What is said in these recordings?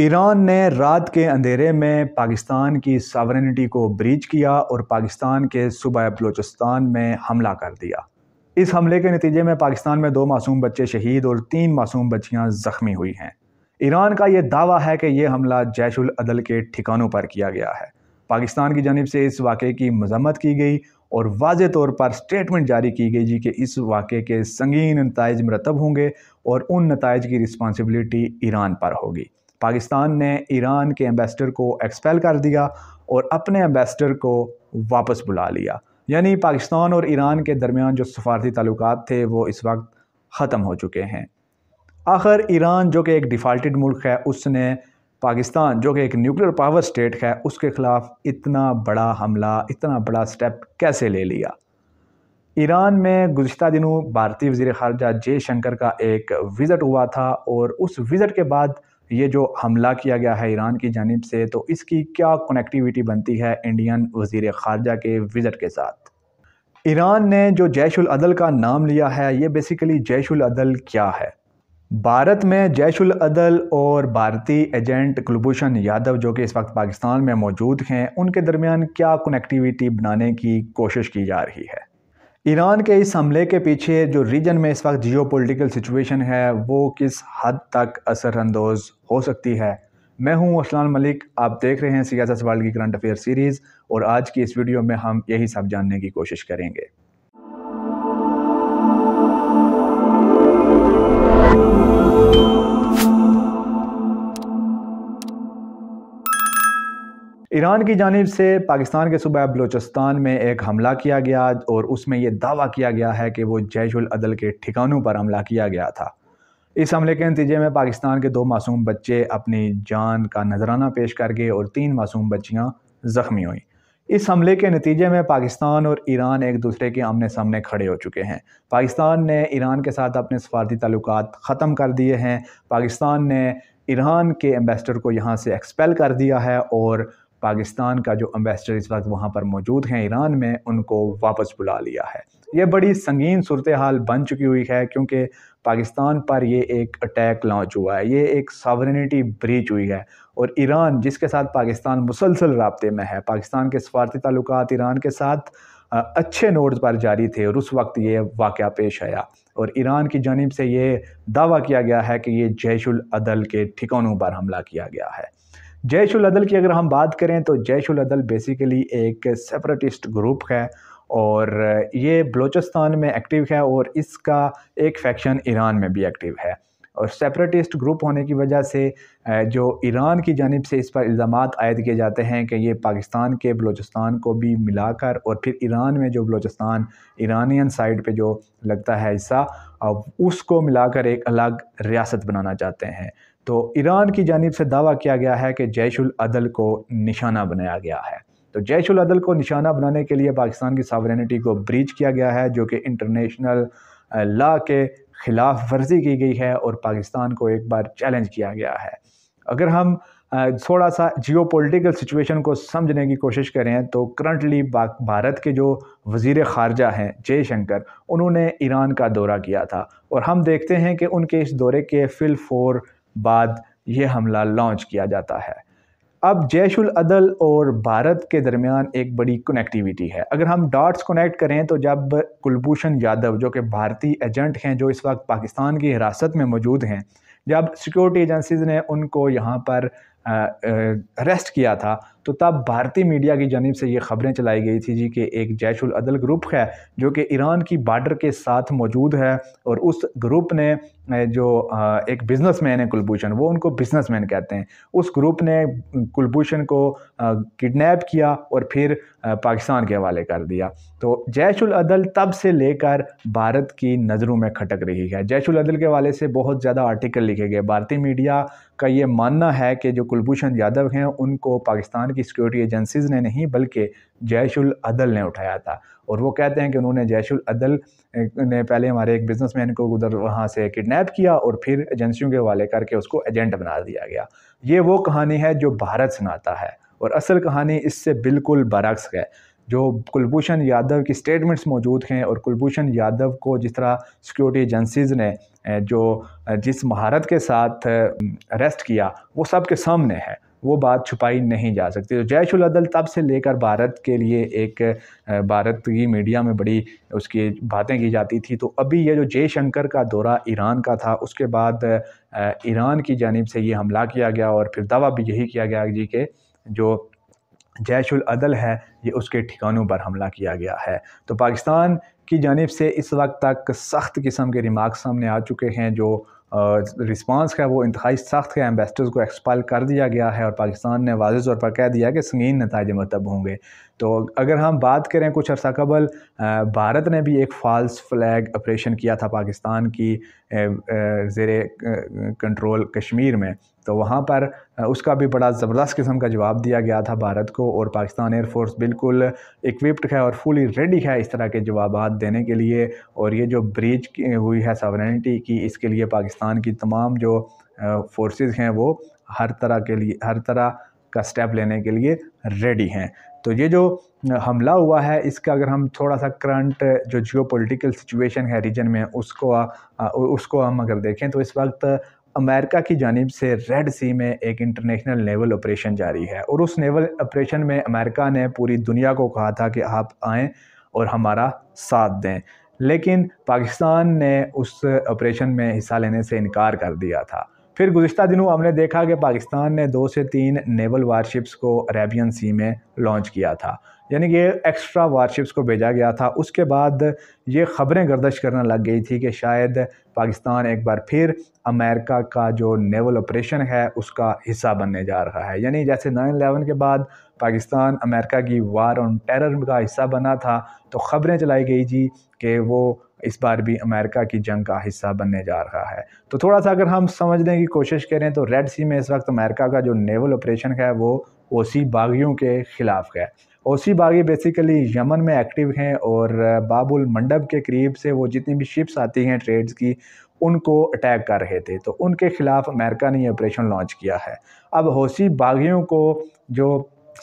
Iran ने रात के अंधेरे में पाकिस्तान की सावरनिटी को ब्रीच किया और पाकिस्तान के सूबा बलोचिस्तान में हमला कर दिया इस हमले के नतीजे में पाकिस्तान में दो मासूम बच्चे शहीद और तीन मासूम बच्चियां ज़ख्मी हुई हैं ईरान का यह दावा है कि यह हमला जैशुल अदल के ठिकानों पर किया गया है पाकिस्तान की जानब से इस वाक़े की मजम्मत की गई और वाज तौर पर स्टेटमेंट जारी की गई जी कि इस वाक़े के संगीन नतज मरतब होंगे और उन नतज की रिस्पॉन्सिबिलिटी ईरान पर होगी पाकिस्तान ने ईरान के एम्बेसडर को एक्सपेल कर दिया और अपने एम्बेसडर को वापस बुला लिया यानी पाकिस्तान और ईरान के दरमियान जो सफारती ताल्लुक थे वो इस वक्त ख़त्म हो चुके हैं आखिर ईरान जो कि एक डिफ़ाल्टेड मुल्क है उसने पाकिस्तान जो कि एक न्यूक्लियर पावर स्टेट है उसके ख़िलाफ़ इतना बड़ा हमला इतना बड़ा स्टेप कैसे ले लिया ईरान में गुज्त दिनों भारतीय वजीर खारजा जयशंकर का एक विज़िट हुआ था और उस विज़िट के बाद ये जो हमला किया गया है ईरान की जानब से तो इसकी क्या कनेक्टिविटी बनती है इंडियन वजीर खारजा के विज़िट के साथ ईरान ने जो अदल का नाम लिया है ये बेसिकली अदल क्या है भारत में अदल और भारतीय एजेंट कुलभूषण यादव जो कि इस वक्त पाकिस्तान में मौजूद हैं उनके दरमियान क्या कनेक्टिविटी बनाने की कोशिश की जा रही है ईरान के इस हमले के पीछे जो रीजन में इस वक्त जियो पोलिटिकल सिचुएशन है वो किस हद तक असरअंदोज हो सकती है मैं हूं असलान मलिक आप देख रहे हैं सियासत सवाल की करंट अफेयर सीरीज़ और आज की इस वीडियो में हम यही सब जानने की कोशिश करेंगे ईरान की जानब से पाकिस्तान के सूबा बलूचिस्तान में एक हमला किया गया और उसमें यह दावा किया गया है कि वो अदल के ठिकानों पर हमला किया गया था इस हमले के नतीजे में पाकिस्तान के दो मासूम बच्चे अपनी जान का नजराना पेश कर गए और तीन मासूम बच्चियाँ ज़ख्मी हुई इस हमले के नतीजे में पाकिस्तान और ईरान एक दूसरे के आमने सामने खड़े हो चुके हैं पाकिस्तान ने ईरान के साथ अपने सफारती ताल्लुक ख़त्म कर दिए हैं पाकिस्तान ने ईरान के एम्बेसडर को यहाँ से एक्सपेल कर दिया है और पाकिस्तान का जो अम्बेसडर इस वक्त वहाँ पर मौजूद हैं ईरान में उनको वापस बुला लिया है ये बड़ी संगीन सूरत हाल बन चुकी हुई है क्योंकि पाकिस्तान पर ये एक अटैक लॉन्च हुआ है ये एक सावरिटी ब्रीच हुई है और ईरान जिसके साथ पाकिस्तान मुसलसल रबते में है पाकिस्तान के सफारती ताल्लुक ईरान के साथ अच्छे नोट्स पर जारी थे और उस वक्त ये वाक़ पेश आया और ईरान की जानब से ये दावा किया गया है कि ये जैशुल अदल के ठिकानों पर हमला किया गया है जैशुल अदल की अगर हम बात करें तो जैश अदल बेसिकली एक सेपरेटिस्ट ग्रुप है और ये बलूचिस्तान में एक्टिव है और इसका एक फैक्शन ईरान में भी एक्टिव है और सेपरेटिस्ट ग्रुप होने की वजह से जो ईरान की जानब से इस पर इल्ज़ाम आयद किए जाते हैं कि ये पाकिस्तान के बलूचिस्तान को भी मिलाकर और फिर ईरान में जो बलूचिस्तान ईरानियन साइड पे जो लगता है हिस्सा उसको मिलाकर एक अलग रियासत बनाना चाहते हैं तो ईरान की जानब से दावा किया गया है कि जैशुल अदल को निशाना बनाया गया है तो जैशुल अदल को निशाना बनाने के लिए पाकिस्तान की सावरेनिटी को ब्रीच किया गया है जो कि इंटरनेशनल ला के ख़िलाफ़ वर्जी की गई है और पाकिस्तान को एक बार चैलेंज किया गया है अगर हम थोड़ा सा जियो पोलिटिकल सिचुएशन को समझने की कोशिश करें तो करंटली भारत के जो वज़ी ख़ारजा हैं जयशंकर उन्होंने ईरान का दौरा किया था और हम देखते हैं कि उनके इस दौरे के फिल फोर बाद ये हमला लॉन्च किया जाता है अब जैशुल अदल और भारत के दरमियान एक बड़ी कनेक्टिविटी है अगर हम डॉट्स कनेक्ट करें तो जब कुलभूषण यादव जो कि भारतीय एजेंट हैं जो इस वक्त पाकिस्तान की हिरासत में मौजूद हैं जब सिक्योरिटी एजेंसीज ने उनको यहाँ पर अरेस्ट किया था तो तब भारतीय मीडिया की जानब से ये खबरें चलाई गई थी जी कि एक जैश अदल ग्रुप है जो कि ईरान की बॉर्डर के साथ मौजूद है और उस ग्रुप ने जो एक बिजनेसमैन है कुलभूषण वो उनको बिजनेसमैन कहते हैं उस ग्रुप ने कुलभूषण को किडनैप किया और फिर पाकिस्तान के हवाले कर दिया तो जैश अदल तब से लेकर भारत की नज़रों में खटक रही है जैश अदल के हवाले से बहुत ज़्यादा आर्टिकल लिखे गए भारतीय मीडिया का ये मानना है कि जो कुलभूषण यादव हैं उनको पाकिस्तान की सिक्योरिटी एजेंसीज़ ने नहीं बल्कि जैशुल अदल ने उठाया था और वो कहते हैं कि उन्होंने जैशुल अदल ने पहले हमारे एक बिजनेसमैन को उधर वहाँ से किडनैप किया और फिर एजेंसियों के हवाले करके उसको एजेंट बना दिया गया ये वो कहानी है जो भारत सुनाता है और असल कहानी इससे बिल्कुल बरक्स है जो कुलभूषण यादव की स्टेटमेंट्स मौजूद हैं और कुलभूषण यादव को जिस तरह सिक्योरिटी एजेंसीज़ ने जो जिस महारत के साथ अरेस्ट किया वो सब के सामने है वो बात छुपाई नहीं जा सकती तो जयशुल अदल तब से लेकर भारत के लिए एक भारत की मीडिया में बड़ी उसकी बातें की जाती थी तो अभी ये जो जयशंकर का दौरा ईरान का था उसके बाद ईरान की जानब से ये हमला किया गया और फिर दावा भी यही किया गया जी के जो जैश अदल है ये उसके ठिकानों पर हमला किया गया है तो पाकिस्तान की जानब से इस वक्त तक सख्त किस्म के रिमार्क सामने आ चुके हैं जो रिस्पांस है वो इंतहाई सख्त है एम्बेसडर्स को एक्सपाल कर दिया गया है और पाकिस्तान ने वाज तौर पर कह दिया कि संगीन नतज मतलब होंगे तो अगर हम बात करें कुछ अर्सा कबल भारत ने भी एक फ़ाल्स फ्लैग ऑपरेशन किया था पाकिस्तान की ज़ेर कंट्रोल कश्मीर में तो वहाँ पर उसका भी बड़ा ज़बरदस्त किस्म का जवाब दिया गया था भारत को और पाकिस्तान एयरफोर्स बिल्कुल इक्विप्ड है और फुली रेडी है इस तरह के जवाब देने के लिए और ये जो ब्रिज हुई है सॉवरेनिटी की इसके लिए पाकिस्तान की तमाम जो फोर्सेस हैं वो हर तरह के लिए हर तरह का स्टेप लेने के लिए रेडी हैं तो ये जो हमला हुआ है इसका अगर हम थोड़ा सा करंट जो जियो पोलिटिकल सिचुएशन है रीजन में उसको आ, उसको हम अगर देखें तो इस वक्त अमेरिका की जानब से रेड सी में एक इंटरनेशनल नेवल ऑपरेशन जारी है और उस नेवल ऑपरेशन में अमेरिका ने पूरी दुनिया को कहा था कि आप आएँ और हमारा साथ दें लेकिन पाकिस्तान ने उस ऑपरेशन में हिस्सा लेने से इनकार कर दिया था फिर गुज्तर दिनों हमने देखा कि पाकिस्तान ने दो से तीन नेवल वारशिप्स को अरेबियन सी में लॉन्च किया था यानी कि एक्स्ट्रा वारशिप्स को भेजा गया था उसके बाद ये ख़बरें गर्दश करने लग गई थी कि शायद पाकिस्तान एक बार फिर अमेरिका का जो नेवल ऑपरेशन है उसका हिस्सा बनने जा रहा है यानी जैसे नाइन अलेवन के बाद पाकिस्तान अमेरिका की वार ऑन टेरर का हिस्सा बना था तो ख़बरें चलाई गई थी कि वो इस बार भी अमेरिका की जंग का हिस्सा बनने जा रहा है तो थोड़ा सा अगर हम समझने की कोशिश करें तो रेड सी में इस वक्त अमेरिका का जो नेवल ऑपरेशन है वो ओसी बागियों के ख़िलाफ़ है ओसी बागी बेसिकली यमन में एक्टिव हैं और बाबुल मंडप के करीब से वो जितनी भी शिप्स आती हैं ट्रेड्स की उनको अटैक कर रहे थे तो उनके ख़िलाफ़ अमेरिका ने ये ऑपरेशन लॉन्च किया है अब हौसी बागियों को जो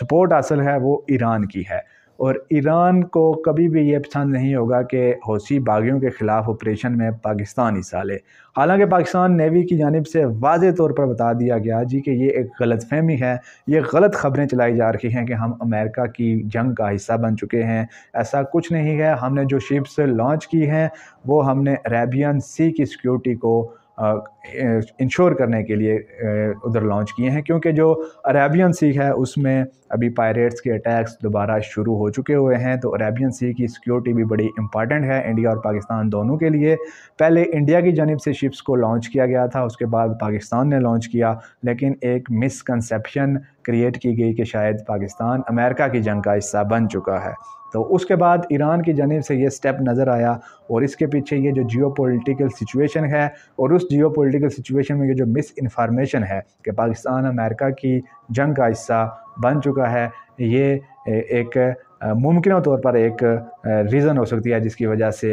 सपोर्ट हासिल है वो ईरान की है और ईरान को कभी भी ये पसंद नहीं होगा कि हौसी बागियों के ख़िलाफ़ ऑपरेशन में पाकिस्तान हिस्सा ले हालांकि पाकिस्तान नेवी की जानब से वाज तौर पर बता दिया गया जी कि ये एक गलत फहमी है ये गलत ख़बरें चलाई जा रही हैं कि हम अमेरिका की जंग का हिस्सा बन चुके हैं ऐसा कुछ नहीं है हमने जो शिप्स लॉन्च की हैं वो हमने अरेबियन सी की सिक्योरिटी को इंश्योर करने के लिए उधर लॉन्च किए हैं क्योंकि जो अरेबियन सी है उसमें अभी पायरेट्स के अटैक्स दोबारा शुरू हो चुके हुए हैं तो अरेबियन सी की सिक्योरिटी भी बड़ी इंपॉर्टेंट है इंडिया और पाकिस्तान दोनों के लिए पहले इंडिया की जानब से शिप्स को लॉन्च किया गया था उसके बाद पाकिस्तान ने लॉन्च किया लेकिन एक मिसकनसप्शन क्रिएट की गई कि शायद पाकिस्तान अमेरिका की जंग का हिस्सा बन चुका है तो उसके बाद ईरान की जानब से ये स्टेप नज़र आया और इसके पीछे ये जो जियो पोलिटिकल सिचुएशन है और उस जियो पोलिटिकल सिचुएशन में ये जो मिस इन्फॉर्मेशन है कि पाकिस्तान अमेरिका की जंग का हिस्सा बन चुका है ये एक मुमकिन तौर पर एक रीज़न हो सकती है जिसकी वजह से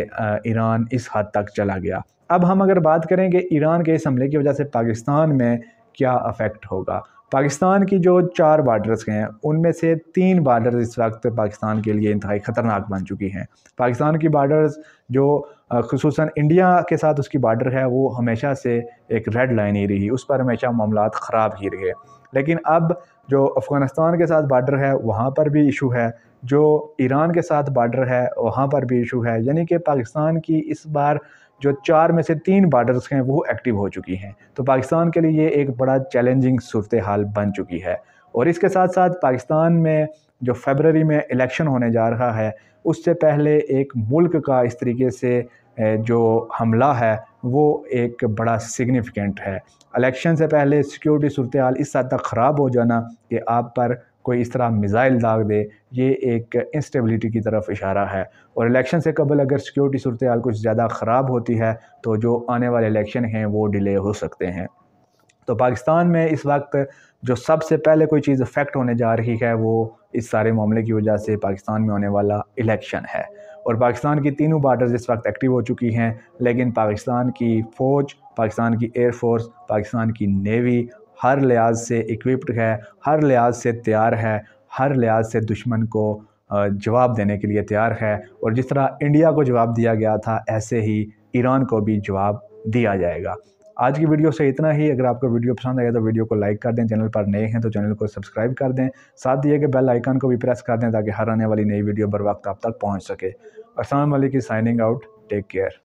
ईरान इस हद तक चला गया अब हम अगर बात करें कि ईरान के इस हमले की वजह से पाकिस्तान में क्या अफेक्ट होगा पाकिस्तान की जो चार बार्डर्स हैं उनमें से तीन बार्डर्स इस वक्त पाकिस्तान के लिए इंतहाई ख़तरनाक बन चुकी हैं पाकिस्तान की बार्डर्स जो खसूस इंडिया के साथ उसकी बार्डर है वो हमेशा से एक रेड लाइन ही रही उस पर हमेशा मामला ख़राब ही रहे लेकिन अब जो अफ़गानिस्तान के साथ बार्डर है वहाँ पर भी इशू है जो ईरान के साथ बार्डर है वहाँ पर भी इशू है यानी कि पाकिस्तान की इस बार जो चार में से तीन बार्डर्स हैं वो एक्टिव हो चुकी हैं तो पाकिस्तान के लिए ये एक बड़ा चैलेंजिंग सूरत हाल बन चुकी है और इसके साथ साथ पाकिस्तान में जो फेबररी में इलेक्शन होने जा रहा है उससे पहले एक मुल्क का इस तरीके से जो हमला है वो एक बड़ा सिग्निफिकेंट है इलेक्शन से पहले सिक्योरिटी सूरत हाल इस हद तक ख़राब हो जाना कि आप पर कोई इस तरह मिज़ाइल दाग दे ये एक इंस्टेबिलिटी की तरफ इशारा है और इलेक्शन से कबल अगर सिक्योरिटी सूरत हाल कुछ ज़्यादा ख़राब होती है तो जो आने वाले इलेक्शन हैं वो डिले हो सकते हैं तो पाकिस्तान में इस वक्त जो सबसे पहले कोई चीज़ अफेक्ट होने जा रही है वो इस सारे मामले की वजह से पाकिस्तान में होने वाला इलेक्शन है और पाकिस्तान की तीनों बार्डर्स इस वक्त एक्टिव हो चुकी हैं लेकिन पाकिस्तान की फ़ौज पाकिस्तान की एयरफोर्स पाकिस्तान की नेवी हर लिहाज से इक्विप्ड है हर लिहाज से तैयार है हर लिहाज से दुश्मन को जवाब देने के लिए तैयार है और जिस तरह इंडिया को जवाब दिया गया था ऐसे ही ईरान को भी जवाब दिया जाएगा आज की वीडियो से इतना ही अगर आपको वीडियो पसंद आया तो वीडियो को लाइक कर दें चैनल पर नए हैं तो चैनल को सब्सक्राइब कर दें साथ दिए गए बेल आइकन को भी प्रेस कर दें ताकि हर आने वाली नई वीडियो बर वक्त आप तक पहुंच सके असल की साइनिंग आउट टेक केयर